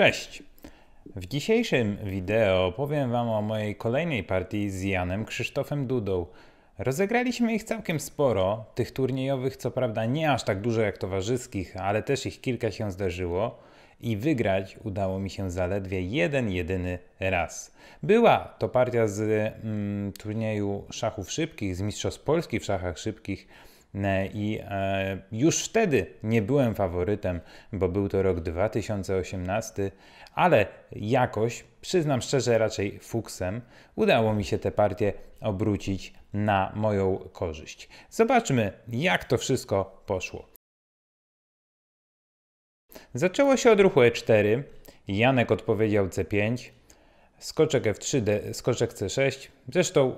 Cześć! W dzisiejszym wideo powiem Wam o mojej kolejnej partii z Janem Krzysztofem Dudą. Rozegraliśmy ich całkiem sporo, tych turniejowych co prawda nie aż tak dużo jak towarzyskich, ale też ich kilka się zdarzyło i wygrać udało mi się zaledwie jeden jedyny raz. Była to partia z mm, turnieju szachów szybkich, z Mistrzostw Polski w szachach szybkich, E, I e, już wtedy nie byłem faworytem, bo był to rok 2018, ale jakoś, przyznam szczerze, raczej fuksem, udało mi się tę partię obrócić na moją korzyść. Zobaczmy, jak to wszystko poszło. Zaczęło się od ruchu E4, Janek odpowiedział C5, skoczek F3, D, skoczek C6. Zresztą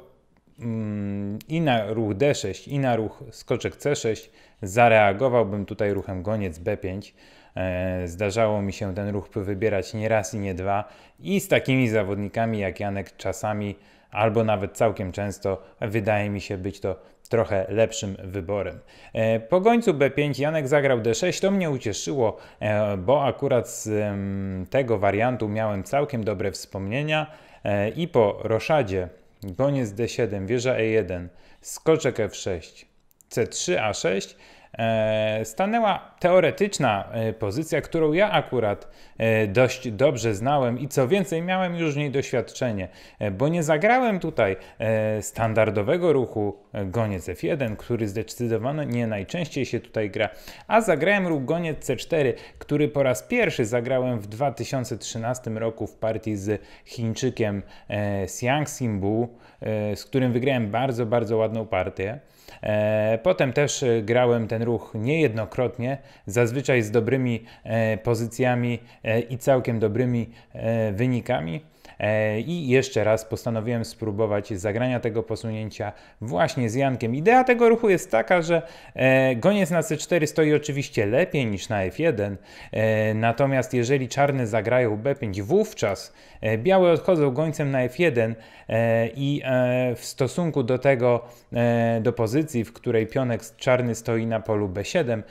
Mm, i na ruch D6, i na ruch skoczek C6 zareagowałbym tutaj ruchem goniec B5. E, zdarzało mi się ten ruch wybierać nie raz i nie dwa i z takimi zawodnikami jak Janek czasami albo nawet całkiem często wydaje mi się być to trochę lepszym wyborem. E, po gońcu B5 Janek zagrał D6, to mnie ucieszyło, e, bo akurat z tego wariantu miałem całkiem dobre wspomnienia i po roszadzie goniec D7, wieża E1, skoczek F6, C3, A6 E, stanęła teoretyczna e, pozycja, którą ja akurat e, dość dobrze znałem i co więcej, miałem już w niej doświadczenie, bo nie zagrałem tutaj standardowego ruchu goniec F1, który zdecydowanie najczęściej się tutaj gra, a zagrałem ruch goniec C4, który po raz pierwszy zagrałem w 2013 roku w partii z Chińczykiem Xiang Simbu, z którym wygrałem bardzo, bardzo ładną partię. Potem też grałem ten ruch niejednokrotnie, zazwyczaj z dobrymi e, pozycjami e, i całkiem dobrymi e, wynikami. E, I jeszcze raz postanowiłem spróbować zagrania tego posunięcia właśnie z Jankiem. Idea tego ruchu jest taka, że e, goniec na C4 stoi oczywiście lepiej niż na F1, e, natomiast jeżeli czarne zagrają B5, wówczas białe odchodzą gońcem na F1 i w stosunku do tego, do pozycji, w której pionek czarny stoi na polu B7,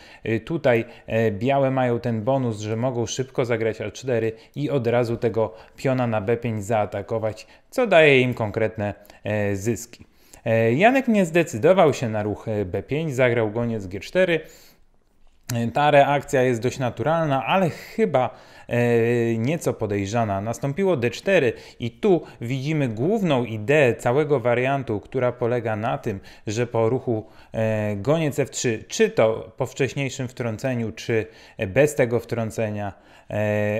tutaj białe mają ten bonus, że mogą szybko zagrać A4 i od razu tego piona na B5 zaatakować, co daje im konkretne e, zyski. E, Janek nie zdecydował się na ruch e, B5, zagrał goniec G4. Ta reakcja jest dość naturalna, ale chyba nieco podejrzana. Nastąpiło D4 i tu widzimy główną ideę całego wariantu, która polega na tym, że po ruchu goniec F3, czy to po wcześniejszym wtrąceniu, czy bez tego wtrącenia,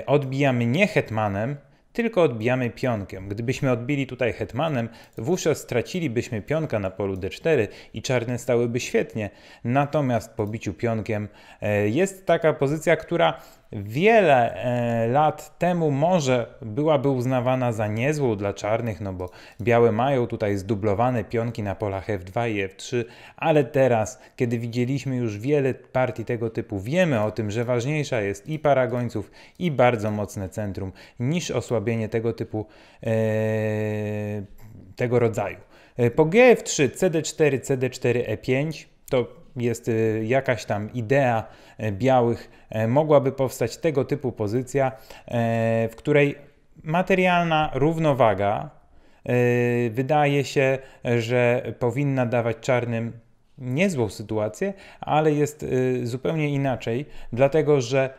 odbijamy nie hetmanem, tylko odbijamy pionkiem. Gdybyśmy odbili tutaj hetmanem, wówczas stracilibyśmy pionka na polu d4 i czarne stałyby świetnie. Natomiast po biciu pionkiem e, jest taka pozycja, która wiele e, lat temu może byłaby uznawana za niezłą dla czarnych, no bo białe mają tutaj zdublowane pionki na polach F2 i F3, ale teraz, kiedy widzieliśmy już wiele partii tego typu, wiemy o tym, że ważniejsza jest i para gońców, i bardzo mocne centrum, niż osłabienie tego typu, e, tego rodzaju. E, po GF3, CD4, CD4, E5 to jest y, jakaś tam idea e, białych, e, mogłaby powstać tego typu pozycja, e, w której materialna równowaga wydaje się, że powinna dawać czarnym niezłą sytuację, ale jest y, zupełnie inaczej, dlatego że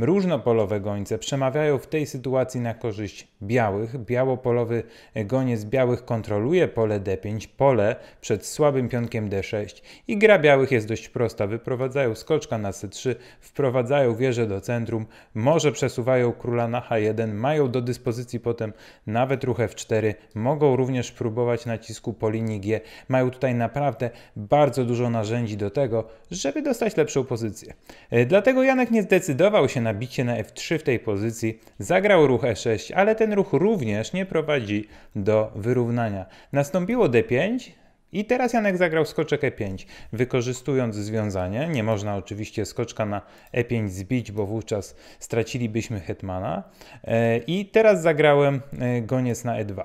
różnopolowe gońce przemawiają w tej sytuacji na korzyść białych. Białopolowy goniec białych kontroluje pole d5, pole przed słabym pionkiem d6 i gra białych jest dość prosta. Wyprowadzają skoczka na c3, wprowadzają wieżę do centrum, może przesuwają króla na h1, mają do dyspozycji potem nawet ruch f4, mogą również próbować nacisku po linii g. Mają tutaj naprawdę bardzo dużo narzędzi do tego, żeby dostać lepszą pozycję. E, dlatego Janek nie zdecydował Zdecydował się na bicie na f3 w tej pozycji, zagrał ruch e6, ale ten ruch również nie prowadzi do wyrównania. Nastąpiło d5, i teraz Janek zagrał skoczek e5, wykorzystując związanie. Nie można oczywiście skoczka na e5 zbić, bo wówczas stracilibyśmy hetmana. E, I teraz zagrałem e, goniec na e2.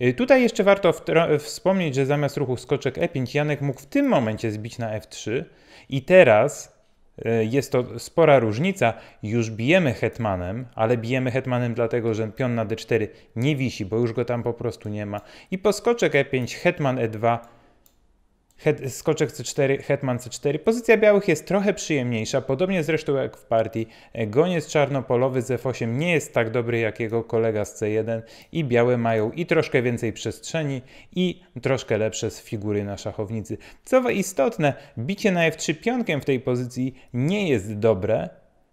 E, tutaj jeszcze warto wspomnieć, że zamiast ruchu skoczek e5 Janek mógł w tym momencie zbić na f3 i teraz E, jest to spora różnica. Już bijemy hetmanem, ale bijemy hetmanem dlatego, że pion na d4 nie wisi, bo już go tam po prostu nie ma. I po skoczek e5, hetman e2, Head, skoczek C4, hetman C4. Pozycja białych jest trochę przyjemniejsza, podobnie zresztą jak w partii. E, goniec czarnopolowy z F8 nie jest tak dobry jak jego kolega z C1 i białe mają i troszkę więcej przestrzeni i troszkę lepsze z figury na szachownicy. Co istotne, bicie na F3 pionkiem w tej pozycji nie jest dobre,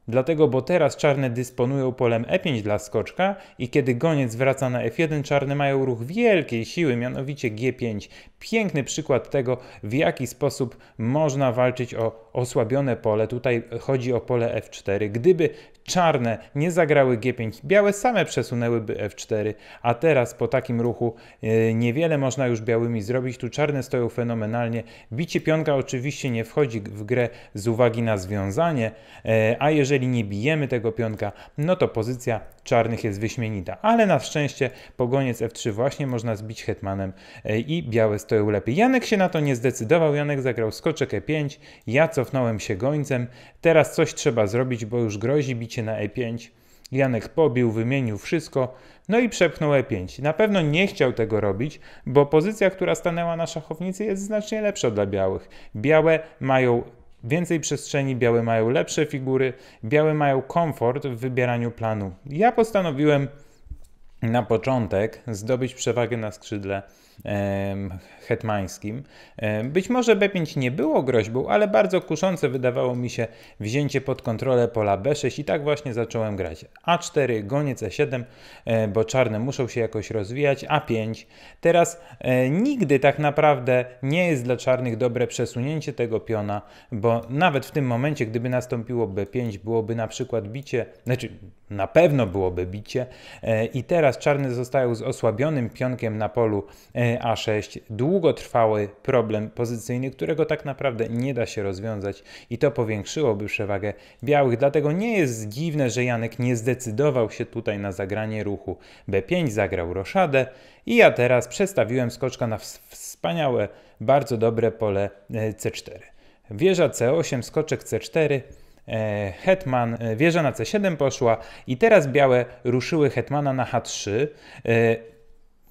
Dlatego, bo teraz czarne dysponują polem e5 dla skoczka i kiedy goniec wraca na f1, czarne mają ruch wielkiej siły, mianowicie g5. Piękny przykład tego, w jaki sposób można walczyć o osłabione pole. Tutaj chodzi o pole f4. Gdyby czarne nie zagrały g5, białe same przesunęłyby f4, a teraz po takim ruchu yy, niewiele można już białymi zrobić. Tu czarne stoją fenomenalnie. Bicie pionka oczywiście nie wchodzi w grę z uwagi na związanie, yy, a jeżeli jeżeli nie bijemy tego pionka, no to pozycja czarnych jest wyśmienita. Ale na szczęście pogoniec F3 właśnie można zbić hetmanem e, i białe stoją lepiej. Janek się na to nie zdecydował, Janek zagrał skoczek E5, ja cofnąłem się gońcem, teraz coś trzeba zrobić, bo już grozi bicie na E5. Janek pobił, wymienił wszystko, no i przepchnął E5. Na pewno nie chciał tego robić, bo pozycja, która stanęła na szachownicy jest znacznie lepsza dla białych. Białe mają Więcej przestrzeni, białe mają lepsze figury, białe mają komfort w wybieraniu planu. Ja postanowiłem na początek zdobyć przewagę na skrzydle hetmańskim. Być może B5 nie było groźbą, ale bardzo kuszące wydawało mi się wzięcie pod kontrolę pola B6 i tak właśnie zacząłem grać. A4, goniec E7, bo czarne muszą się jakoś rozwijać, A5. Teraz e, nigdy tak naprawdę nie jest dla czarnych dobre przesunięcie tego piona, bo nawet w tym momencie, gdyby nastąpiło B5, byłoby na przykład bicie, znaczy na pewno byłoby bicie e, i teraz czarne zostają z osłabionym pionkiem na polu e, a6, długotrwały problem pozycyjny, którego tak naprawdę nie da się rozwiązać i to powiększyłoby przewagę białych. Dlatego nie jest dziwne, że Janek nie zdecydował się tutaj na zagranie ruchu B5, zagrał roszadę i ja teraz przestawiłem skoczka na wspaniałe, bardzo dobre pole e, C4. Wieża C8, skoczek C4, e, Hetman, e, wieża na C7 poszła i teraz białe ruszyły Hetmana na H3.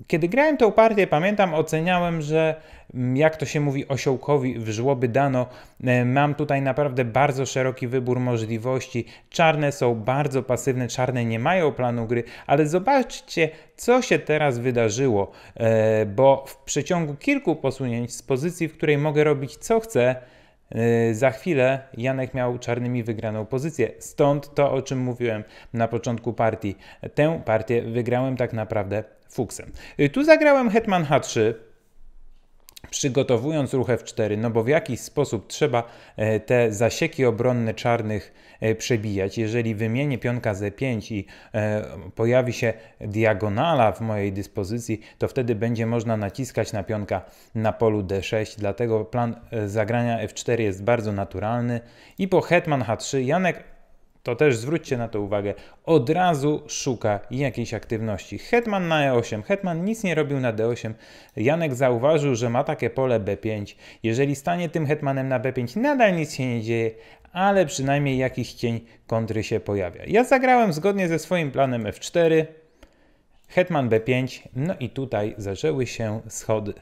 Kiedy grałem tą partię, pamiętam, oceniałem, że mm, jak to się mówi, osiołkowi w żłoby dano. E, mam tutaj naprawdę bardzo szeroki wybór możliwości. Czarne są bardzo pasywne, czarne nie mają planu gry, ale zobaczcie, co się teraz wydarzyło, e, bo w przeciągu kilku posunięć z pozycji, w której mogę robić co chcę, e, za chwilę Janek miał czarnymi wygraną pozycję. Stąd to, o czym mówiłem na początku partii. Tę partię wygrałem tak naprawdę fuksem. Y, tu zagrałem Hetman H3, przygotowując ruch F4, no bo w jakiś sposób trzeba e, te zasieki obronne czarnych e, przebijać. Jeżeli wymienię pionka Z5 i e, pojawi się diagonala w mojej dyspozycji, to wtedy będzie można naciskać na pionka na polu D6, dlatego plan zagrania F4 jest bardzo naturalny i po hetman H3 Janek to też zwróćcie na to uwagę, od razu szuka jakiejś aktywności. Hetman na E8, Hetman nic nie robił na D8. Janek zauważył, że ma takie pole B5. Jeżeli stanie tym Hetmanem na B5, nadal nic się nie dzieje, ale przynajmniej jakiś cień kontry się pojawia. Ja zagrałem zgodnie ze swoim planem F4, Hetman B5, no i tutaj zaczęły się schody,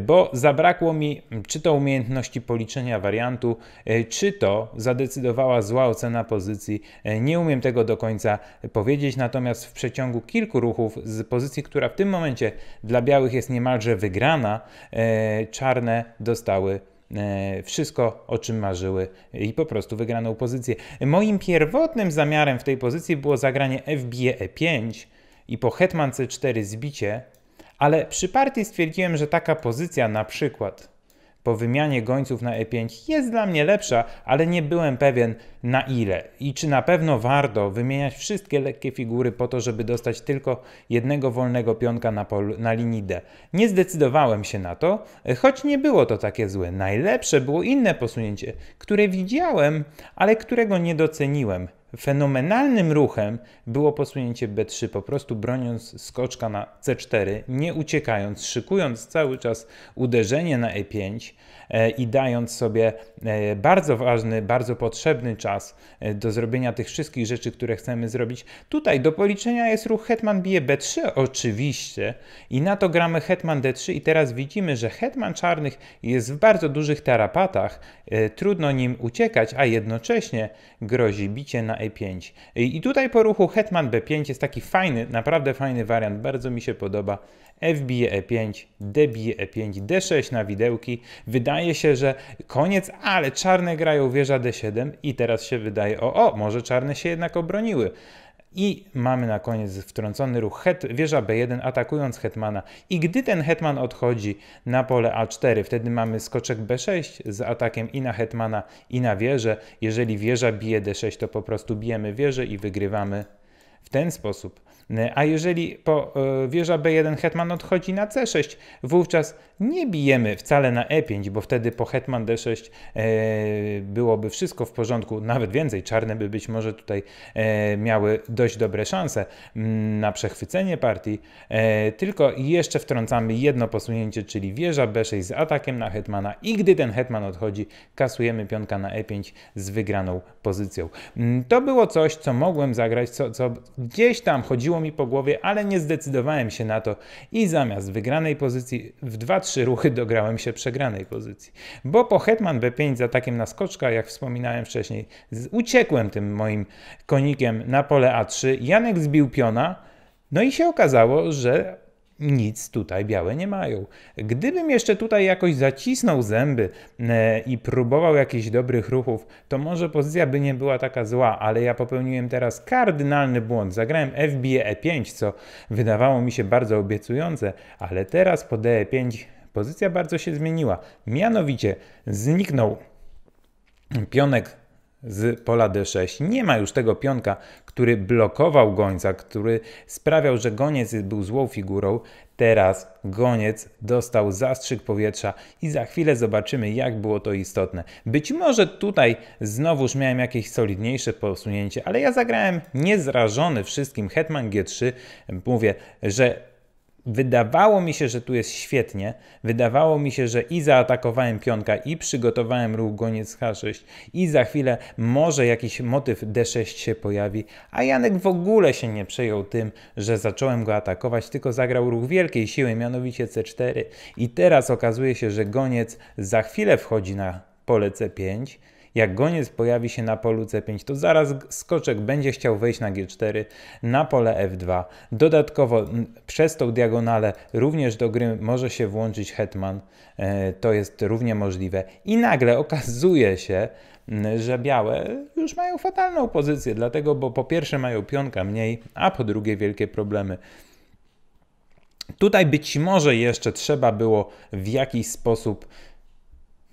bo zabrakło mi czy to umiejętności policzenia wariantu, e, czy to zadecydowała zła ocena pozycji. E, nie umiem tego do końca powiedzieć, natomiast w przeciągu kilku ruchów z pozycji, która w tym momencie dla białych jest niemalże wygrana, e, czarne dostały wszystko, o czym marzyły i po prostu wygraną pozycję. Moim pierwotnym zamiarem w tej pozycji było zagranie FBE5, i po hetman c4 zbicie, ale przy partii stwierdziłem, że taka pozycja na przykład po wymianie gońców na e5 jest dla mnie lepsza, ale nie byłem pewien na ile i czy na pewno warto wymieniać wszystkie lekkie figury po to, żeby dostać tylko jednego wolnego pionka na, pol, na linii D. Nie zdecydowałem się na to, choć nie było to takie złe. Najlepsze było inne posunięcie, które widziałem, ale którego nie doceniłem fenomenalnym ruchem było posunięcie B3, po prostu broniąc skoczka na C4, nie uciekając, szykując cały czas uderzenie na E5 e, i dając sobie e, bardzo ważny, bardzo potrzebny czas e, do zrobienia tych wszystkich rzeczy, które chcemy zrobić. Tutaj do policzenia jest ruch hetman bije B3 oczywiście i na to gramy hetman D3 i teraz widzimy, że hetman czarnych jest w bardzo dużych tarapatach, trudno nim uciekać, a jednocześnie grozi bicie na e5. I tutaj po ruchu hetman b5 jest taki fajny, naprawdę fajny wariant, bardzo mi się podoba. F bije e5, D bije e5, d6 na widełki. Wydaje się, że koniec, ale czarne grają wieża d7 i teraz się wydaje, o, o, może czarne się jednak obroniły. I mamy na koniec wtrącony ruch het, wieża b1 atakując hetmana. I gdy ten hetman odchodzi na pole a4, wtedy mamy skoczek b6 z atakiem i na hetmana i na wieżę. Jeżeli wieża bije d6 to po prostu bijemy wieżę i wygrywamy w ten sposób. A jeżeli po e, wieża b1 hetman odchodzi na c6, wówczas nie bijemy wcale na E5, bo wtedy po hetman D6 e, byłoby wszystko w porządku, nawet więcej. Czarne by być może tutaj e, miały dość dobre szanse mm, na przechwycenie partii, e, tylko jeszcze wtrącamy jedno posunięcie, czyli wieża B6 z atakiem na hetmana i gdy ten hetman odchodzi, kasujemy pionka na E5 z wygraną pozycją. Mm, to było coś, co mogłem zagrać, co, co gdzieś tam chodziło mi po głowie, ale nie zdecydowałem się na to i zamiast wygranej pozycji w 2 trzy ruchy dograłem się przegranej pozycji. Bo po hetman b5 z atakiem na skoczka, jak wspominałem wcześniej, uciekłem tym moim konikiem na pole a3, Janek zbił piona, no i się okazało, że nic tutaj białe nie mają. Gdybym jeszcze tutaj jakoś zacisnął zęby e, i próbował jakichś dobrych ruchów, to może pozycja by nie była taka zła, ale ja popełniłem teraz kardynalny błąd. Zagrałem FBE E5, co wydawało mi się bardzo obiecujące, ale teraz po DE5 pozycja bardzo się zmieniła. Mianowicie zniknął pionek z pola D6. Nie ma już tego pionka, który blokował gońca, który sprawiał, że goniec był złą figurą. Teraz goniec dostał zastrzyk powietrza i za chwilę zobaczymy, jak było to istotne. Być może tutaj znowuż miałem jakieś solidniejsze posunięcie, ale ja zagrałem niezrażony wszystkim Hetman G3. Mówię, że Wydawało mi się, że tu jest świetnie. Wydawało mi się, że i zaatakowałem pionka, i przygotowałem ruch goniec H6, i za chwilę może jakiś motyw D6 się pojawi, a Janek w ogóle się nie przejął tym, że zacząłem go atakować, tylko zagrał ruch wielkiej siły, mianowicie C4. I teraz okazuje się, że goniec za chwilę wchodzi na pole C5, jak goniec pojawi się na polu C5, to zaraz skoczek będzie chciał wejść na G4 na pole F2. Dodatkowo przez tą diagonalę również do gry może się włączyć hetman, e, to jest równie możliwe. I nagle okazuje się, że białe już mają fatalną pozycję, dlatego, bo po pierwsze mają pionka mniej, a po drugie wielkie problemy. Tutaj być może jeszcze trzeba było w jakiś sposób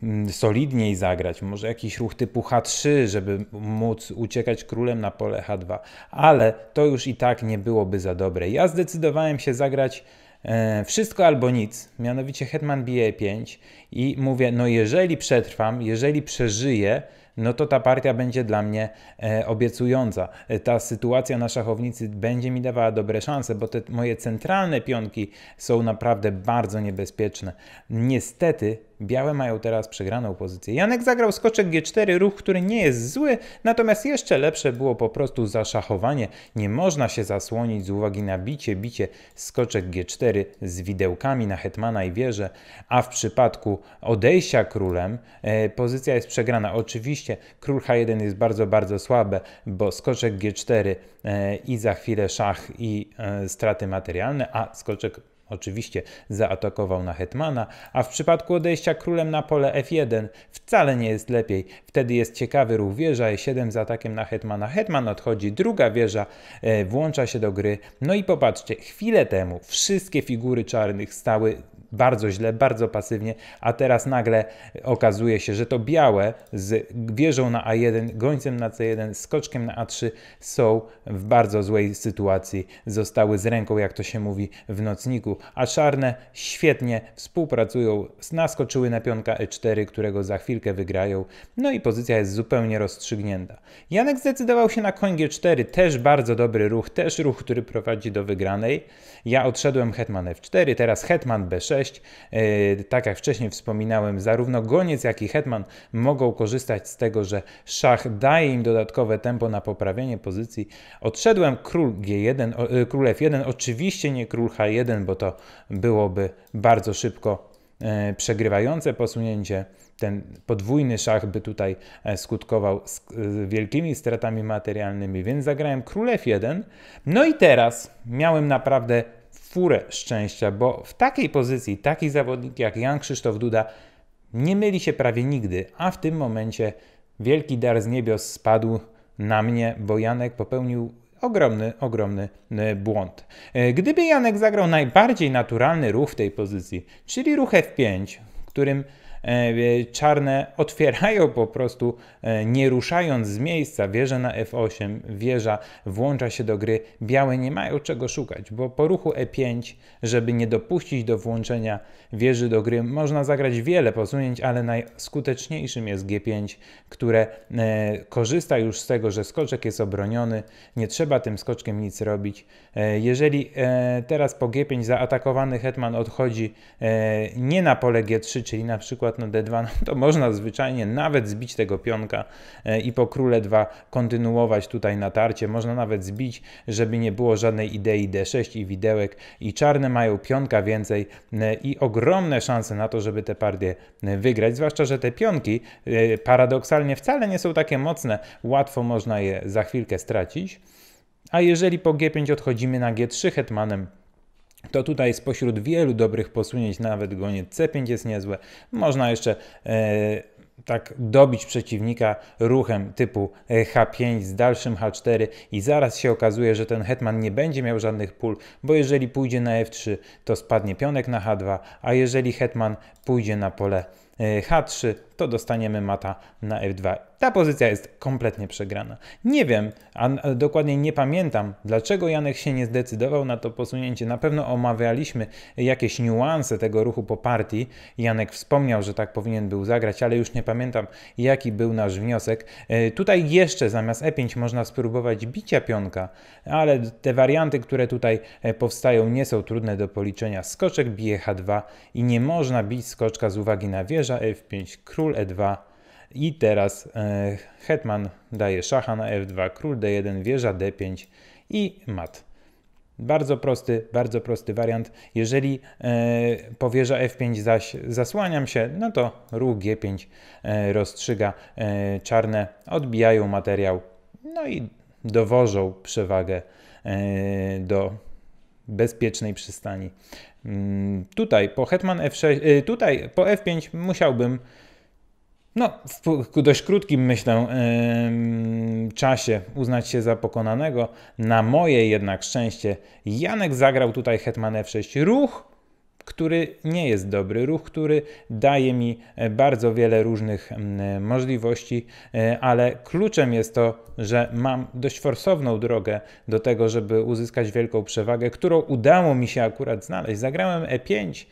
Mm, solidniej zagrać, może jakiś ruch typu H3, żeby móc uciekać królem na pole H2, ale to już i tak nie byłoby za dobre. Ja zdecydowałem się zagrać e, wszystko albo nic, mianowicie hetman bije 5 i mówię, no jeżeli przetrwam, jeżeli przeżyję, no to ta partia będzie dla mnie e, obiecująca. E, ta sytuacja na szachownicy będzie mi dawała dobre szanse, bo te moje centralne pionki są naprawdę bardzo niebezpieczne. Niestety Białe mają teraz przegraną pozycję. Janek zagrał skoczek G4, ruch, który nie jest zły, natomiast jeszcze lepsze było po prostu zaszachowanie. Nie można się zasłonić z uwagi na bicie, bicie skoczek G4 z widełkami na hetmana i wieżę, a w przypadku odejścia królem e, pozycja jest przegrana. Oczywiście król H1 jest bardzo, bardzo słabe, bo skoczek G4 e, i za chwilę szach i e, straty materialne, a skoczek oczywiście zaatakował na hetmana, a w przypadku odejścia królem na pole f1 wcale nie jest lepiej. Wtedy jest ciekawy ruch wieża e7 z atakiem na hetmana. Hetman odchodzi, druga wieża e, włącza się do gry. No i popatrzcie, chwilę temu wszystkie figury czarnych stały bardzo źle, bardzo pasywnie, a teraz nagle okazuje się, że to białe z wieżą na A1, gońcem na C1, skoczkiem na A3 są w bardzo złej sytuacji, zostały z ręką, jak to się mówi, w nocniku, a czarne świetnie współpracują, naskoczyły na pionka E4, którego za chwilkę wygrają, no i pozycja jest zupełnie rozstrzygnięta. Janek zdecydował się na koń G4, też bardzo dobry ruch, też ruch, który prowadzi do wygranej. Ja odszedłem hetman F4, teraz hetman B6, 6. E, tak jak wcześniej wspominałem, zarówno goniec, jak i hetman mogą korzystać z tego, że szach daje im dodatkowe tempo na poprawienie pozycji. Odszedłem król G1, e, król F1, oczywiście nie król H1, bo to byłoby bardzo szybko e, przegrywające posunięcie. Ten podwójny szach by tutaj skutkował wielkimi stratami materialnymi, więc zagrałem król F1. No i teraz miałem naprawdę furę szczęścia, bo w takiej pozycji taki zawodnik jak Jan Krzysztof Duda nie myli się prawie nigdy, a w tym momencie wielki dar z niebios spadł na mnie, bo Janek popełnił ogromny, ogromny e, błąd. E, gdyby Janek zagrał najbardziej naturalny ruch w tej pozycji, czyli ruch F5, którym E, czarne otwierają po prostu, e, nie ruszając z miejsca, wieża na F8, wieża włącza się do gry, białe nie mają czego szukać, bo po ruchu E5, żeby nie dopuścić do włączenia wieży do gry, można zagrać wiele posunięć, ale najskuteczniejszym jest G5, które e, korzysta już z tego, że skoczek jest obroniony, nie trzeba tym skoczkiem nic robić. jeżeli teraz po G5 zaatakowany hetman odchodzi nie na pole G3, czyli na przykład akurat na D2, no to można zwyczajnie nawet zbić tego pionka e, i po króle 2 kontynuować tutaj natarcie. Można nawet zbić, żeby nie było żadnej idei D6 i widełek i czarne mają pionka więcej e, i ogromne szanse na to, żeby te partie e, wygrać, zwłaszcza, że te pionki paradoksalnie wcale nie są takie mocne, łatwo można je za chwilkę stracić. A jeżeli po G5 odchodzimy na G3 hetmanem, to tutaj spośród wielu dobrych posunięć nawet gonie C5 jest niezłe. Można jeszcze e, tak dobić przeciwnika ruchem typu e, H5 z dalszym H4 i zaraz się okazuje, że ten hetman nie będzie miał żadnych pól, bo jeżeli pójdzie na F3, to spadnie pionek na H2, a jeżeli hetman pójdzie na pole H3, to dostaniemy mata na F2. Ta pozycja jest kompletnie przegrana. Nie wiem, a dokładnie nie pamiętam, dlaczego Janek się nie zdecydował na to posunięcie. Na pewno omawialiśmy jakieś niuanse tego ruchu po partii. Janek wspomniał, że tak powinien był zagrać, ale już nie pamiętam, jaki był nasz wniosek. E, tutaj jeszcze zamiast E5 można spróbować bicia pionka, ale te warianty, które tutaj e, powstają, nie są trudne do policzenia. Skoczek bije H2 i nie można bić skoczka z uwagi na wieżę, wieża f5, król e2 i teraz e, hetman daje szacha na f2, król d1, wieża d5 i mat. Bardzo prosty, bardzo prosty wariant. Jeżeli e, f5 zaś zasłaniam się, no to ruch g5 e, rozstrzyga e, czarne, odbijają materiał, no i dowożą przewagę e, do bezpiecznej przystani. Mm, tutaj po Hetman F6, y, tutaj po F5 musiałbym no, w dość krótkim, myślę, czasie uznać się za pokonanego. Na moje jednak szczęście Janek zagrał tutaj Hetman F6 ruch, który nie jest dobry, ruch, który daje mi e, bardzo wiele różnych mm, e, możliwości, e, ale kluczem jest to, że mam dość forsowną drogę do tego, żeby uzyskać wielką przewagę, którą udało mi się akurat znaleźć. Zagrałem E5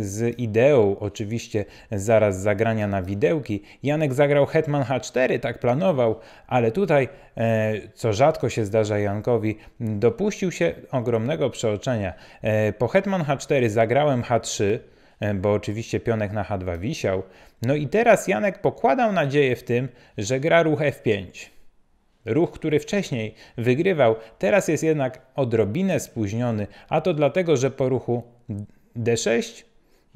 z ideą, oczywiście zaraz zagrania na widełki. Janek zagrał Hetman H4, tak planował, ale tutaj E, co rzadko się zdarza Jankowi, dopuścił się ogromnego przeoczenia. E, po hetman h4 zagrałem h3, e, bo oczywiście pionek na h2 wisiał. No i teraz Janek pokładał nadzieję w tym, że gra ruch f5. Ruch, który wcześniej wygrywał, teraz jest jednak odrobinę spóźniony, a to dlatego, że po ruchu d6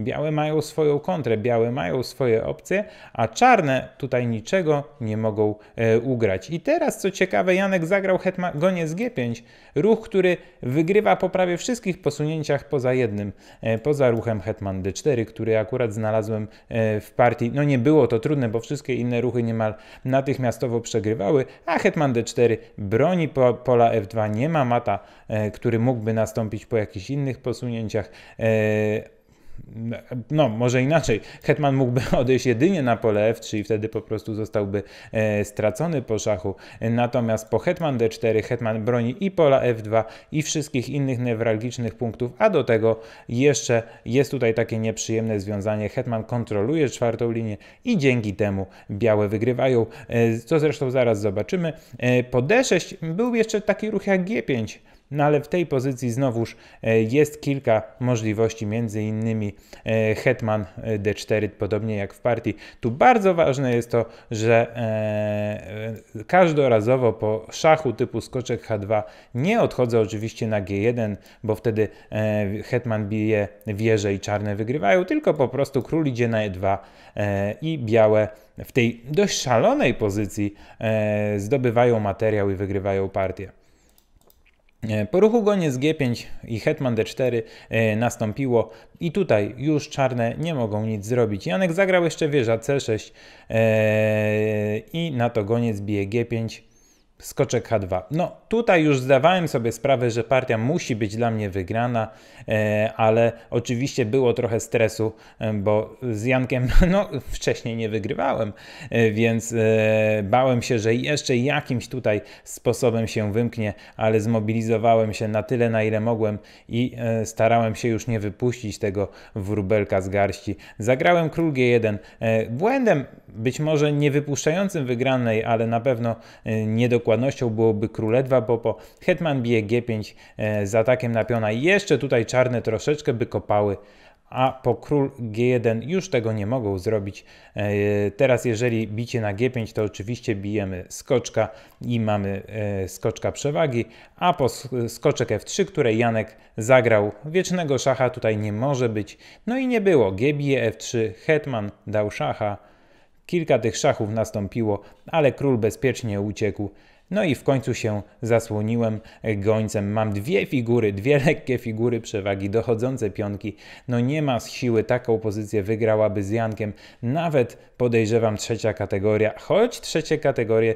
Białe mają swoją kontrę, białe mają swoje opcje, a czarne tutaj niczego nie mogą e, ugrać. I teraz, co ciekawe, Janek zagrał hetman goniec G5, ruch, który wygrywa po prawie wszystkich posunięciach poza jednym, e, poza ruchem hetman D4, który akurat znalazłem e, w partii. No nie było to trudne, bo wszystkie inne ruchy niemal natychmiastowo przegrywały, a hetman D4 broni po, pola F2, nie ma mata, e, który mógłby nastąpić po jakichś innych posunięciach. E, no może inaczej, Hetman mógłby odejść jedynie na pole F3 i wtedy po prostu zostałby e, stracony po szachu. Natomiast po Hetman D4 Hetman broni i pola F2 i wszystkich innych newralgicznych punktów, a do tego jeszcze jest tutaj takie nieprzyjemne związanie. Hetman kontroluje czwartą linię i dzięki temu białe wygrywają, e, co zresztą zaraz zobaczymy. E, po D6 był jeszcze taki ruch jak G5, no ale w tej pozycji znowuż e, jest kilka możliwości, między innymi e, hetman e, d4, podobnie jak w partii. Tu bardzo ważne jest to, że każdorazowo po szachu typu skoczek h2 nie odchodzę oczywiście na g1, bo wtedy hetman bije wieże i czarne wygrywają, tylko po prostu król idzie na e2 i białe w tej dość szalonej pozycji zdobywają materiał i wygrywają partię. E, po ruchu goniec G5 i hetman D4 e, nastąpiło i tutaj już czarne nie mogą nic zrobić. Janek zagrał jeszcze wieża C6 e, i na to goniec bije G5 skoczek H2. No tutaj już zdawałem sobie sprawę, że partia musi być dla mnie wygrana, e, ale oczywiście było trochę stresu, e, bo z Jankiem no, wcześniej nie wygrywałem, e, więc bałem się, że jeszcze jakimś tutaj sposobem się wymknie, ale zmobilizowałem się na tyle, na ile mogłem i starałem się już nie wypuścić tego wróbelka z garści. Zagrałem król G1. Błędem, być może nie wypuszczającym wygranej, ale na pewno niedokładnie ładnością byłoby król E2, bo po hetman bije G5 e, z atakiem na piona i jeszcze tutaj czarne troszeczkę by kopały a po król G1 już tego nie mogą zrobić. E, teraz jeżeli bicie na G5, to oczywiście bijemy skoczka i mamy e, skoczka przewagi, a po skoczek F3, które Janek zagrał, wiecznego szacha tutaj nie może być. No i nie było. G bije F3, hetman dał szacha. Kilka tych szachów nastąpiło, ale król bezpiecznie uciekł no i w końcu się zasłoniłem gońcem. Mam dwie figury, dwie lekkie figury przewagi, dochodzące pionki. No nie ma z siły taką pozycję wygrałaby z Jankiem. Nawet podejrzewam trzecia kategoria, choć trzecie kategorie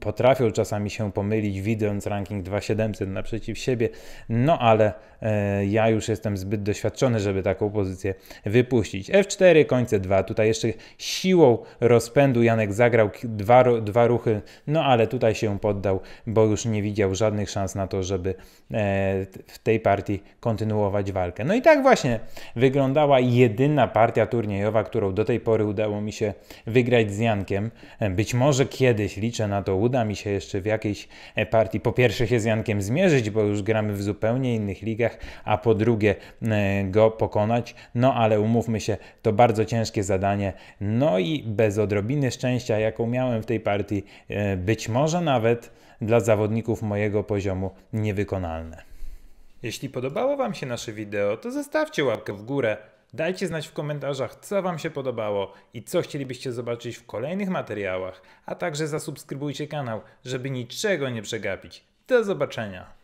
potrafią czasami się pomylić, widząc ranking 2700 naprzeciw siebie, no ale e, ja już jestem zbyt doświadczony, żeby taką pozycję wypuścić. F4, końce 2, tutaj jeszcze siłą rozpędu Janek zagrał dwa, dwa ruchy, no ale tutaj się poddał, bo już nie widział żadnych szans na to, żeby e, w tej partii kontynuować walkę. No i tak właśnie wyglądała jedyna partia turniejowa, którą do tej pory udało mi się wygrać z Jankiem. E, być może kiedyś liczę na to uda mi się jeszcze w jakiejś e, partii po pierwsze się z Jankiem zmierzyć, bo już gramy w zupełnie innych ligach, a po drugie e, go pokonać. No ale umówmy się, to bardzo ciężkie zadanie. No i bez odrobiny szczęścia, jaką miałem w tej partii, e, być może nawet dla zawodników mojego poziomu niewykonalne. Jeśli podobało Wam się nasze wideo, to zostawcie łapkę w górę Dajcie znać w komentarzach, co Wam się podobało i co chcielibyście zobaczyć w kolejnych materiałach, a także zasubskrybujcie kanał, żeby niczego nie przegapić. Do zobaczenia!